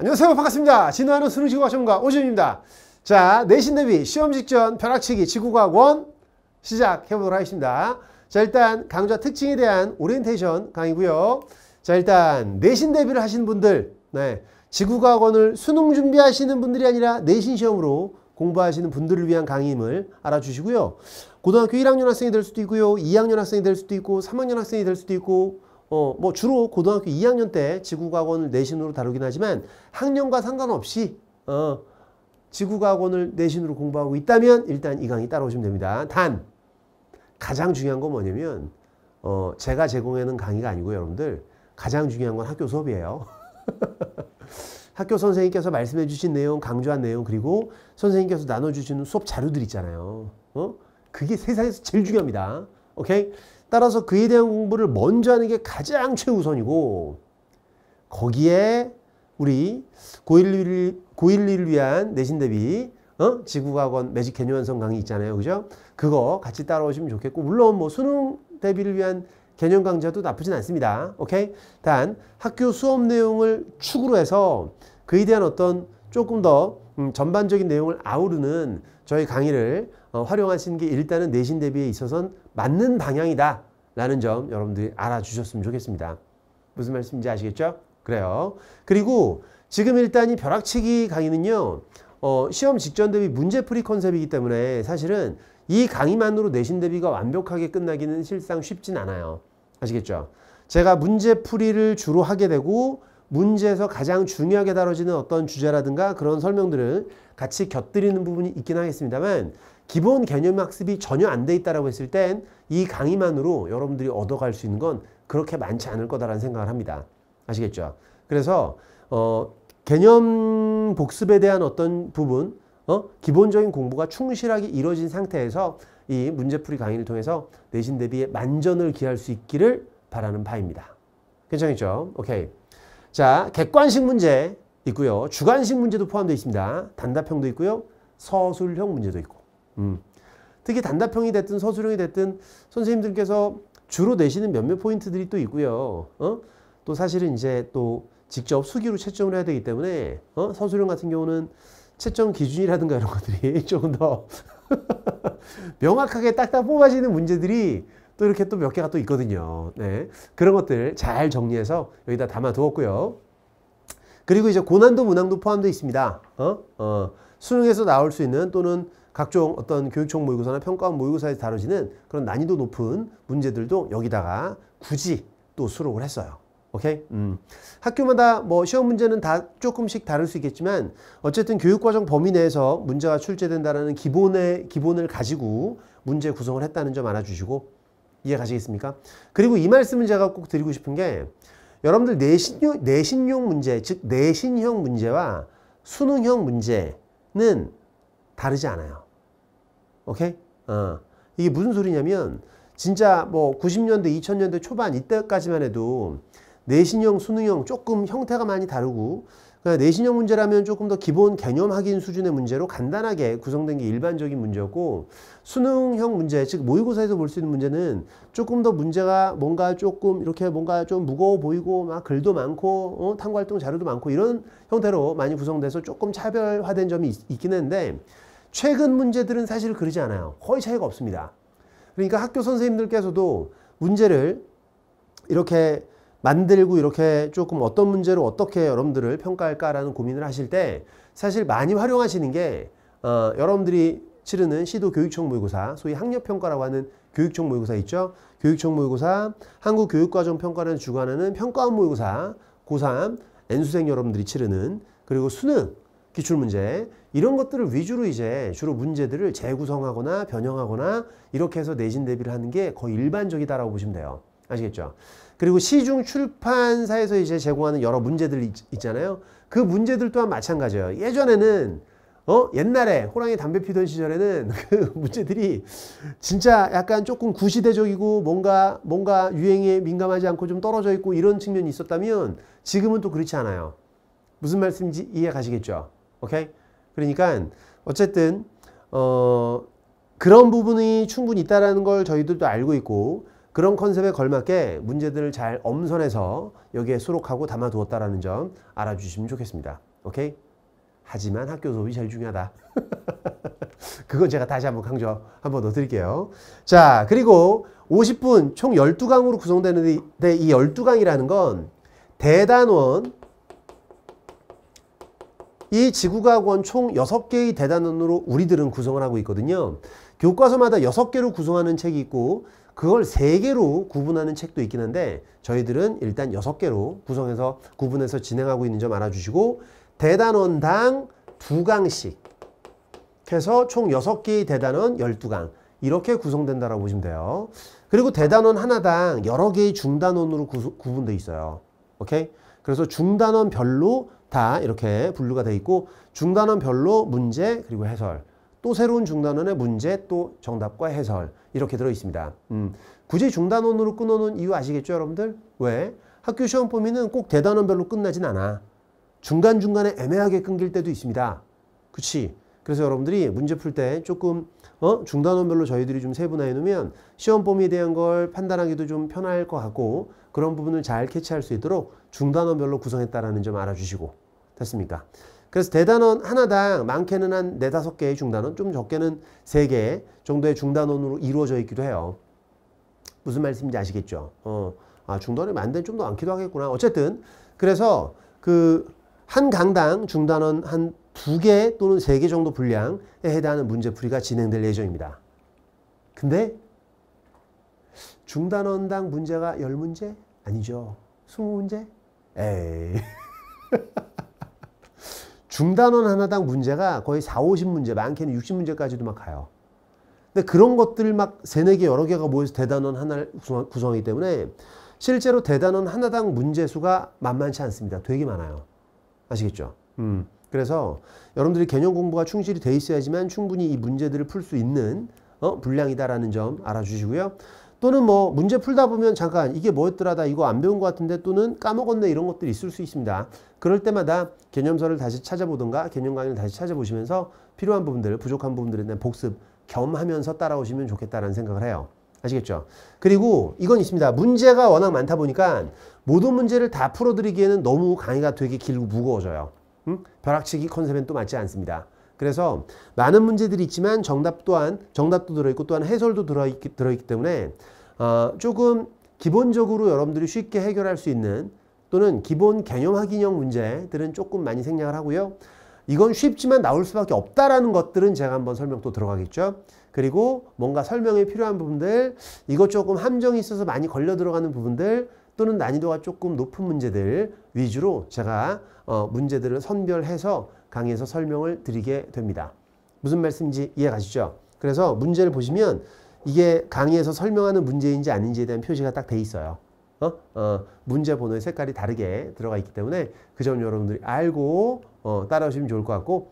안녕하세요 반갑습니다 진화하는 수능지구과 전문가 오지훈입니다 자 내신 대비 시험 직전 벼락치기 지구과학 1 시작해 보도록 하겠습니다 자 일단 강좌 특징에 대한 오리엔테이션 강의고요 자 일단 내신 대비를 하시는 분들 네, 지구과학 1을 수능 준비하시는 분들이 아니라 내신 시험으로 공부하시는 분들을 위한 강의임을 알아주시고요 고등학교 1학년 학생이 될 수도 있고요 2학년 학생이 될 수도 있고 3학년 학생이 될 수도 있고 어, 뭐 주로 고등학교 2학년 때 지구과학원을 내신으로 다루긴 하지만 학년과 상관없이 어, 지구과학원을 내신으로 공부하고 있다면 일단 이 강의 따라오시면 됩니다. 단 가장 중요한 건 뭐냐면 어, 제가 제공하는 강의가 아니고 여러분들 가장 중요한 건 학교 수업이에요. 학교 선생님께서 말씀해 주신 내용, 강조한 내용 그리고 선생님께서 나눠주시는 수업 자료들 있잖아요. 어? 그게 세상에서 제일 중요합니다. 오케이? 따라서 그에 대한 공부를 먼저 하는 게 가장 최우선이고 거기에 우리 고1를 를 위한 내신 대비 어? 지구과학원 매직 개념 완성 강의 있잖아요. 그죠? 그거 같이 따라오시면 좋겠고 물론 뭐 수능 대비를 위한 개념 강좌도 나쁘진 않습니다. 오케이? 단 학교 수업 내용을 축으로 해서 그에 대한 어떤 조금 더 음, 전반적인 내용을 아우르는 저희 강의를 어, 활용하시는 게 일단은 내신 대비에 있어서는 맞는 방향이다 라는 점 여러분들이 알아주셨으면 좋겠습니다. 무슨 말씀인지 아시겠죠? 그래요. 그리고 지금 일단 이 벼락치기 강의는요. 어, 시험 직전 대비 문제 풀이 컨셉이기 때문에 사실은 이 강의만으로 내신 대비가 완벽하게 끝나기는 실상 쉽진 않아요. 아시겠죠? 제가 문제 풀이를 주로 하게 되고 문제에서 가장 중요하게 다뤄지는 어떤 주제라든가 그런 설명들을 같이 곁들이는 부분이 있긴 하겠습니다만 기본 개념 학습이 전혀 안 돼있다고 했을 땐 이 강의만으로 여러분들이 얻어갈 수 있는 건 그렇게 많지 않을 거다라는 생각을 합니다. 아시겠죠? 그래서 어 개념 복습에 대한 어떤 부분 어? 기본적인 공부가 충실하게 이루어진 상태에서 이 문제풀이 강의를 통해서 내신 대비에 만전을 기할 수 있기를 바라는 바입니다. 괜찮겠죠? 오케이. 자, 객관식 문제 있고요. 주관식 문제도 포함되어 있습니다. 단답형도 있고요. 서술형 문제도 있고. 음. 특히 단답형이 됐든 서술형이 됐든 선생님들께서 주로 내시는 몇몇 포인트들이 또 있고요. 어? 또 사실은 이제 또 직접 수기로 채점을 해야 되기 때문에 어? 서술형 같은 경우는 채점 기준이라든가 이런 것들이 조금 더 명확하게 딱딱 뽑아지는 문제들이 또 이렇게 또 몇 개가 또 있거든요. 네. 그런 것들 잘 정리해서 여기다 담아두었고요. 그리고 이제 고난도 문항도 포함되어 있습니다. 어? 어, 수능에서 나올 수 있는 또는 각종 어떤 교육청 모의고사나 평가원 모의고사에서 다뤄지는 그런 난이도 높은 문제들도 여기다가 굳이 또 수록을 했어요. 오케이? 음. 학교마다 뭐 시험 문제는 다 조금씩 다를 수 있겠지만 어쨌든 교육과정 범위 내에서 문제가 출제된다는 기본의 기본을 가지고 문제 구성을 했다는 점 알아주시고 이해 가시겠습니까? 그리고 이 말씀은 제가 꼭 드리고 싶은 게 여러분들 내신용, 내신용 문제, 즉 내신형 문제와 수능형 문제는 다르지 않아요. 오케이? 어. 이게 무슨 소리냐면 진짜 뭐 90년대, 2000년대 초반 이때까지만 해도 내신형, 수능형 조금 형태가 많이 다르고 그러니까 내신형 문제라면 조금 더 기본 개념 확인 수준의 문제로 간단하게 구성된 게 일반적인 문제였고 수능형 문제 즉 모의고사에서 볼 수 있는 문제는 조금 더 문제가 뭔가 조금 이렇게 뭔가 좀 무거워 보이고 막 글도 많고 어, 탐구활동 자료도 많고 이런 형태로 많이 구성돼서 조금 차별화된 점이 있, 있긴 했는데 최근 문제들은 사실 그러지 않아요. 거의 차이가 없습니다. 그러니까 학교 선생님들께서도 문제를 이렇게 만들고 이렇게 조금 어떤 문제로 어떻게 여러분들을 평가할까라는 고민을 하실 때 사실 많이 활용하시는 게 어, 여러분들이 치르는 시도 교육청 모의고사, 소위 학력평가라고 하는 교육청 모의고사 있죠? 교육청 모의고사, 한국교육과정평가라는 주관하는 평가원 모의고사, 고3, N수생 여러분들이 치르는 그리고 수능, 기출문제 이런 것들을 위주로 이제 주로 문제들을 재구성하거나 변형하거나 이렇게 해서 내신 대비를 하는 게 거의 일반적이다라고 보시면 돼요. 아시겠죠? 그리고 시중 출판사에서 이제 제공하는 여러 문제들 있, 잖아요그 문제들 또한 마찬가지예요. 예전에는 어 옛날에 호랑이 담배 피던 시절에는 그 문제들이 진짜 약간 조금 구시대적이고 뭔가 뭔가 유행에 민감하지 않고 좀 떨어져 있고 이런 측면이 있었다면 지금은 또 그렇지 않아요. 무슨 말씀인지 이해 가시겠죠? 오케이? 그러니까 어쨌든 어 그런 부분이 충분히 있다라는 걸 저희들도 알고 있고 그런 컨셉에 걸맞게 문제들을 잘 엄선해서 여기에 수록하고 담아두었다라는 점 알아주시면 좋겠습니다. 오케이? 하지만 학교 수업이 제일 중요하다. 그건 제가 다시 한번 강조 한번 더 드릴게요. 자, 그리고 50분 총 12강으로 구성되는데 이 12강이라는 건 대단원 이 지구과학원 총 6개의 대단원으로 우리들은 구성을 하고 있거든요. 교과서마다 6개로 구성하는 책이 있고 그걸 세 개로 구분하는 책도 있긴 한데 저희들은 일단 여섯 개로 구성해서 구분해서 진행하고 있는 점 알아주시고 대단원당 두 강씩 해서 총 여섯 개의 대단원 열두 강 이렇게 구성된다고 보시면 돼요. 그리고 대단원 하나당 여러 개의 중단원으로 구분돼 있어요. 오케이? 그래서 중단원별로 다 이렇게 분류가 돼 있고 중단원별로 문제 그리고 해설 또 새로운 중단원의 문제, 또 정답과 해설 이렇게 들어 있습니다. 음, 굳이 중단원으로 끊어놓은 이유 아시겠죠 여러분들? 왜? 학교 시험 범위는 꼭 대단원별로 끝나진 않아. 중간중간에 애매하게 끊길 때도 있습니다. 그치? 그래서 여러분들이 문제 풀 때 조금 어? 중단원별로 저희들이 좀 세분화해 놓으면 시험 범위에 대한 걸 판단하기도 좀 편할 것 같고 그런 부분을 잘 캐치할 수 있도록 중단원별로 구성했다라는 점 알아주시고 됐습니까? 그래서 대단원 하나당 많게는 한 네다섯 개의 중단원, 좀 적게는 세 개 정도의 중단원으로 이루어져 있기도 해요. 무슨 말씀인지 아시겠죠? 어, 아, 중단원이 만든 좀더 많기도 하겠구나. 어쨌든, 그래서 그 한 강당 중단원 한 두 개 또는 세 개 정도 분량에 해당하는 문제풀이가 진행될 예정입니다. 근데 중단원당 문제가 열문제 아니죠. 스무 문제 에이. 중단원 하나당 문제가 거의 4, 50문제, 많게는 60문제까지도 막 가요. 근데 그런 것들 막 세네 개 여러 개가 모여서 대단원 하나를 구성하기 때문에 실제로 대단원 하나당 문제수가 만만치 않습니다. 되게 많아요. 아시겠죠? 음. 그래서 여러분들이 개념 공부가 충실히 돼 있어야지만 충분히 이 문제들을 풀 수 있는 어? 분량이다라는 점 알아주시고요. 또는 뭐 문제 풀다 보면 잠깐 이게 뭐였더라 다 이거 안 배운 것 같은데 또는 까먹었네 이런 것들이 있을 수 있습니다. 그럴 때마다 개념서를 다시 찾아보든가 개념 강의를 다시 찾아보시면서 필요한 부분들 부족한 부분들에 대한 복습 겸하면서 따라오시면 좋겠다라는 생각을 해요. 아시겠죠? 그리고 이건 있습니다. 문제가 워낙 많다 보니까 모든 문제를 다 풀어드리기에는 너무 강의가 되게 길고 무거워져요. 음? 벼락치기 컨셉은또 맞지 않습니다. 그래서 많은 문제들이 있지만 정답 또한 정답도 들어있고 또한 해설도 들어있기, 들어있기 때문에 어, 조금 기본적으로 여러분들이 쉽게 해결할 수 있는 또는 기본 개념 확인형 문제들은 조금 많이 생략을 하고요. 이건 쉽지만 나올 수밖에 없다라는 것들은 제가 한번 설명 또 들어가겠죠. 그리고 뭔가 설명이 필요한 부분들, 이것 조금 함정이 있어서 많이 걸려 들어가는 부분들, 또는 난이도가 조금 높은 문제들 위주로 제가 어, 문제들을 선별해서 강의에서 설명을 드리게 됩니다. 무슨 말씀인지 이해 가시죠? 그래서 문제를 보시면 이게 강의에서 설명하는 문제인지 아닌지에 대한 표시가 딱 돼 있어요. 어? 어, 문제 번호의 색깔이 다르게 들어가 있기 때문에 그 점 여러분들이 알고 어, 따라오시면 좋을 것 같고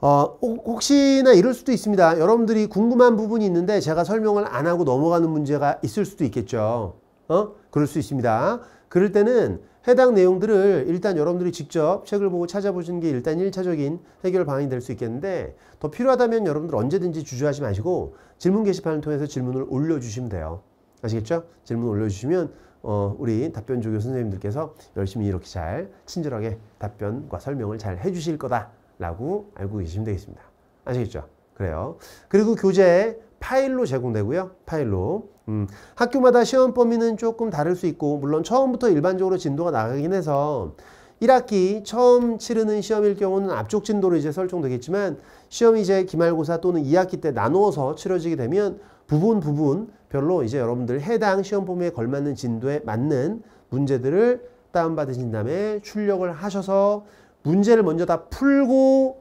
어, 혹시나 이럴 수도 있습니다. 여러분들이 궁금한 부분이 있는데 제가 설명을 안 하고 넘어가는 문제가 있을 수도 있겠죠. 어? 그럴 수 있습니다. 그럴 때는 해당 내용들을 일단 여러분들이 직접 책을 보고 찾아보시는 게 일단 1차적인 해결 방안이 될 수 있겠는데 더 필요하다면 여러분들 언제든지 주저하지 마시고 질문 게시판을 통해서 질문을 올려주시면 돼요. 아시겠죠? 질문 올려주시면 어, 우리 답변 조교 선생님들께서 열심히 이렇게 잘 친절하게 답변과 설명을 잘 해주실 거다라고 알고 계시면 되겠습니다. 아시겠죠? 그래요. 그리고 교재 파일로 제공되고요. 파일로. 음, 학교마다 시험 범위는 조금 다를 수 있고 물론 처음부터 일반적으로 진도가 나가긴 해서 1학기 처음 치르는 시험일 경우는 앞쪽 진도로 이제 설정되겠지만 시험이 이제 기말고사 또는 2학기 때 나누어서 치러지게 되면 부분 부분 별로 이제 여러분들 해당 시험 범위에 걸맞는 진도에 맞는 문제들을 다운받으신 다음에 출력을 하셔서 문제를 먼저 다 풀고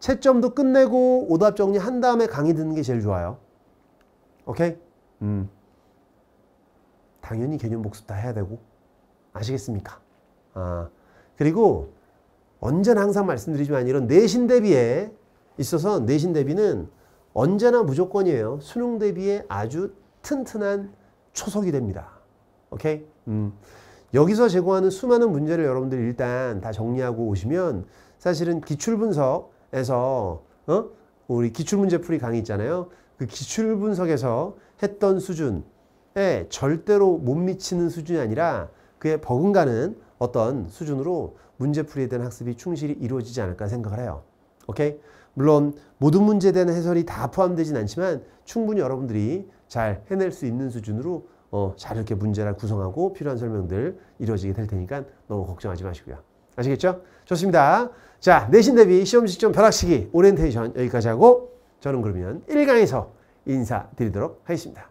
채점도 끝내고 오답 정리한 다음에 강의 듣는 게 제일 좋아요. 오케이? 음. 당연히 개념 복습 다 해야 되고. 아시겠습니까? 아. 그리고 언제나 항상 말씀드리지만 이런 내신 대비에 있어서 내신 대비는 언제나 무조건이에요. 수능 대비에 아주 튼튼한 초석이 됩니다. 오케이? 음. 여기서 제공하는 수많은 문제를 여러분들 일단 다 정리하고 오시면 사실은 기출분석 에서 어? 우리 기출문제풀이 강의 있잖아요. 그 기출분석에서 했던 수준에 절대로 못 미치는 수준이 아니라 그에 버금가는 어떤 수준으로 문제풀이에 대한 학습이 충실히 이루어지지 않을까 생각을 해요. 오케이? 물론 모든 문제에 대한 해설이 다 포함되진 않지만 충분히 여러분들이 잘 해낼 수 있는 수준으로 어, 잘 이렇게 문제를 구성하고 필요한 설명들 이루어지게 될 테니까 너무 걱정하지 마시고요. 아시겠죠? 좋습니다. 자, 내신 대비 시험 시점 벼락치기 오리엔테이션 여기까지 하고 저는 그러면 1강에서 인사드리도록 하겠습니다.